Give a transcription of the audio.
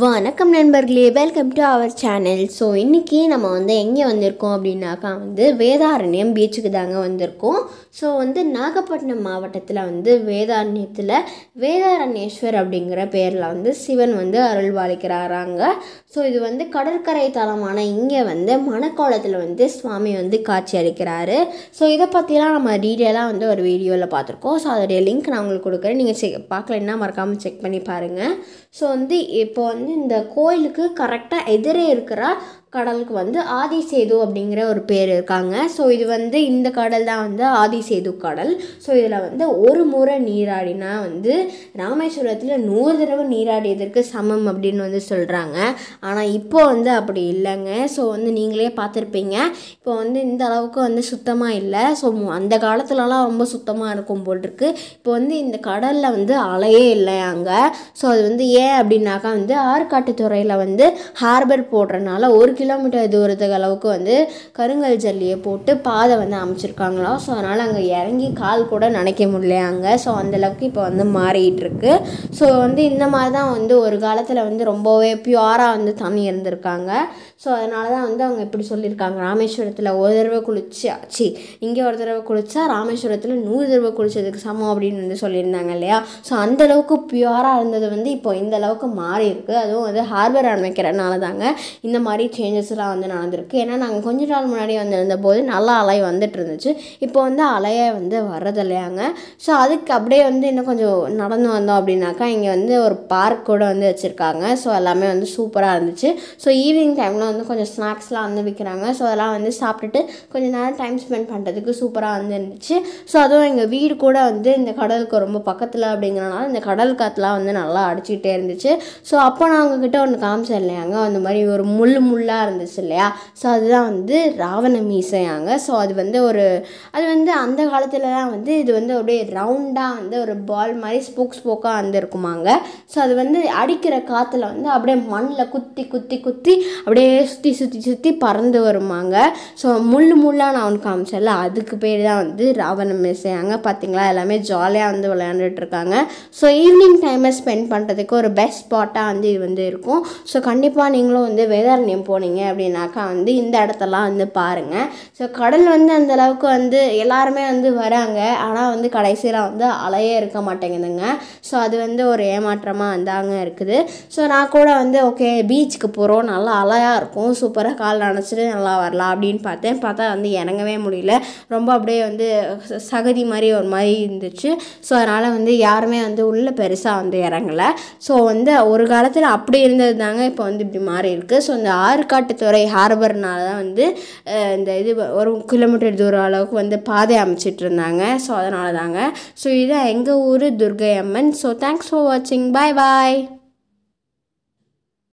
வணக்கம் நண்பர்களே welcome to our channel so இன்றைக்கி நம்ம வந்து எங்கே வந்திருக்கோம் அப்படின்னாக்கா வந்து வேதாரண்யம் பீச்சுக்கு தாங்க வந்திருக்கோம் ஸோ வந்து நாகப்பட்டினம் மாவட்டத்தில் வந்து வேதாரண்யத்தில் வேதாரண்யேஸ்வர் அப்படிங்கிற பேரில் வந்து சிவன் வந்து அருள்வாளிக்கிறாராங்க ஸோ இது வந்து கடற்கரை தலமான இங்கே வந்து மணக்கோலத்தில் வந்து சுவாமி வந்து காட்சி அளிக்கிறாரு ஸோ இதை பற்றிலாம் நம்ம டீட்டெயிலாக வந்து ஒரு வீடியோவில் பார்த்துருக்கோம் ஸோ அதோடைய லிங்க் நான் உங்களுக்கு கொடுக்குறேன் நீங்கள் செக் பார்க்கலன்னா மறக்காமல் செக் பண்ணி பாருங்கள் ஸோ வந்து இப்போ வந்து இந்த கோயிலுக்கு கரெக்டாக எதிரே இருக்கிற கடலுக்கு வந்து ஆதிசேது அப்படிங்கிற ஒரு பேர் இருக்காங்க ஸோ இது வந்து இந்த கடல் தான் வந்து ஆதிசேது கடல் ஸோ இதில் வந்து ஒரு முறை நீராடினா வந்து ராமேஸ்வரத்தில் நூறு தடவை நீராடியதற்கு சமம் அப்படின்னு வந்து சொல்கிறாங்க ஆனால் இப்போ வந்து அப்படி இல்லைங்க ஸோ வந்து நீங்களே பார்த்துருப்பீங்க இப்போ வந்து இந்த அளவுக்கு வந்து சுத்தமாக இல்லை ஸோ அந்த காலத்துலலாம் ரொம்ப சுத்தமாக இருக்கும் போல் இருக்குது இப்போ வந்து இந்த கடலில் வந்து அலையே இல்லை அங்கே ஸோ அது வந்து ஏன் அப்படின்னாக்கா வந்து ஆற்காட்டுத்துறையில் வந்து ஹார்பர் போடுறனால ஒரு கிலோமீட்டர் தூரத்துக்கு அளவுக்கு வந்து கருங்கல் ஜல்லியை போட்டு பாதை வந்து அமைச்சிருக்காங்களாம் ஸோ அதனால் அங்கே இறங்கி கால் கூட நினைக்க அங்கே ஸோ அந்தளவுக்கு இப்போ வந்து மாறிட்டுருக்கு ஸோ வந்து இந்த மாதிரி தான் வந்து ஒரு காலத்தில் வந்து ரொம்பவே பியூராக வந்து தண்ணி இருந்திருக்காங்க ஸோ அதனால தான் வந்து அவங்க இப்படி சொல்லியிருக்காங்க ராமேஸ்வரத்தில் ஒரு தடவை குளிச்சா சி இங்கே ஒரு தடவை குளிச்சா ராமேஸ்வரத்தில் நூறு தடவை குளிச்சதுக்கு சமம் அப்படின்னு வந்து சொல்லியிருந்தாங்க இல்லையா ஸோ அந்தளவுக்கு பியூராக இருந்தது வந்து இப்போ இந்த அளவுக்கு மாறி இருக்கு அதுவும் வந்து ஹார்பர் அமைக்கிறனால தாங்க இந்த மாதிரி சேஞ்சஸ்லாம் வந்து நடந்திருக்கு ஏன்னா நாங்கள் கொஞ்ச நாள் முன்னாடி வந்திருந்த போது நல்லா அலை வந்துட்டு இருந்துச்சு இப்போ வந்து அலையை வந்து வர்றதில்லையாங்க ஸோ அதுக்கு அப்படியே வந்து இன்னும் கொஞ்சம் நடந்து வந்தோம் அப்படின்னாக்கா இங்கே வந்து ஒரு பார்க் கூட வந்து வச்சுருக்காங்க ஸோ எல்லாமே வந்து சூப்பராக இருந்துச்சு ஸோ ஈவினிங் டைமில் வந்து கொஞ்சம் ஸ்நாக்ஸ்லாம் வந்து விற்கிறாங்க ஸோ அதெல்லாம் வந்து சாப்பிட்டுட்டு கொஞ்சம் நேரம் டைம் ஸ்பெண்ட் பண்ணுறதுக்கு சூப்பராக வந்து இருந்துச்சு ஸோ அதுவும் எங்கள் வீடு கூட வந்து இந்த கடலுக்கு ரொம்ப பக்கத்தில் அப்படிங்கிறனால இந்த கடல் காற்றுலாம் வந்து நல்லா அடிச்சுக்கிட்டே இருந்துச்சு ஸோ அப்போ நான் அவங்கக்கிட்ட ஒன்று காமிச்சேன் இல்லையாங்க அந்த மாதிரி ஒரு முள் முள்ளாக இருந்துச்சு இல்லையா ஸோ அதுதான் வந்து ராவண மீசையாங்க ஸோ அது வந்து ஒரு அது வந்து அந்த காலத்தில் தான் வந்து இது வந்து அப்படியே ரவுண்டாக வந்து ஒரு பால் மாதிரி ஸ்போக் ஸ்போக்காக வந்து இருக்குமாங்க ஸோ அது வந்து அடிக்கிற காற்றுல வந்து அப்படியே மண்ணில் குத்தி குத்தி குத்தி அப்படியே சுற்றி சுற்றி சுற்றி பறந்து வருமாங்க ஸோ முள் முள்ளாக நான் ஒன்று காமிச்சேன்ல அதுக்கு பேர் தான் வந்து ராவண மீசையாங்க பார்த்தீங்களா எல்லாமே ஜாலியாக வந்து விளையாண்டுட்டு இருக்காங்க ஸோ ஈவினிங் டைமை ஸ்பெண்ட் பண்ணுறதுக்கு ஒரு பெஸ்ட் ஸ்பாட்டாக வந்து மாதிரி வந்து இருக்கும் ஸோ கண்டிப்பாக நீங்களும் வந்து வேதாரண்யம் போனீங்க அப்படின்னாக்கா வந்து இந்த இடத்தெல்லாம் வந்து பாருங்கள் ஸோ கடல் வந்து அந்த அளவுக்கு வந்து எல்லாருமே வந்து வராங்க ஆனால் வந்து கடைசியில் வந்து அலையே இருக்க மாட்டேங்குதுங்க ஸோ அது வந்து ஒரு ஏமாற்றமாக வந்தாங்க இருக்குது ஸோ நான் கூட வந்து ஓகே பீச்சுக்கு போகிறோம் நல்லா அலையாக இருக்கும் சூப்பராக கால் நினச்சிட்டு நல்லா வரலாம் அப்படின்னு பார்த்தேன் பார்த்தா வந்து இறங்கவே முடியல ரொம்ப அப்படியே வந்து சகதி மாதிரி ஒரு மாதிரி இருந்துச்சு ஸோ அதனால் வந்து யாருமே வந்து உள்ளே பெருசாக வந்து இறங்கலை ஸோ வந்து ஒரு காலத்தில் காலத்தில் அப்படி இருந்தது தாங்க இப்போ வந்து இப்படி மாறி இருக்குது ஸோ இந்த ஆறுக்காட்டுத்துறை ஹார்பர்னால தான் வந்து இந்த இது ஒரு கிலோமீட்டர் தூரம் அளவுக்கு வந்து பாதை அமைச்சிட்டு இருந்தாங்க ஸோ அதனால தாங்க ஸோ இதான் எங்கள் ஊர் Durgai Amman so thanks for வாட்சிங் பாய் பாய்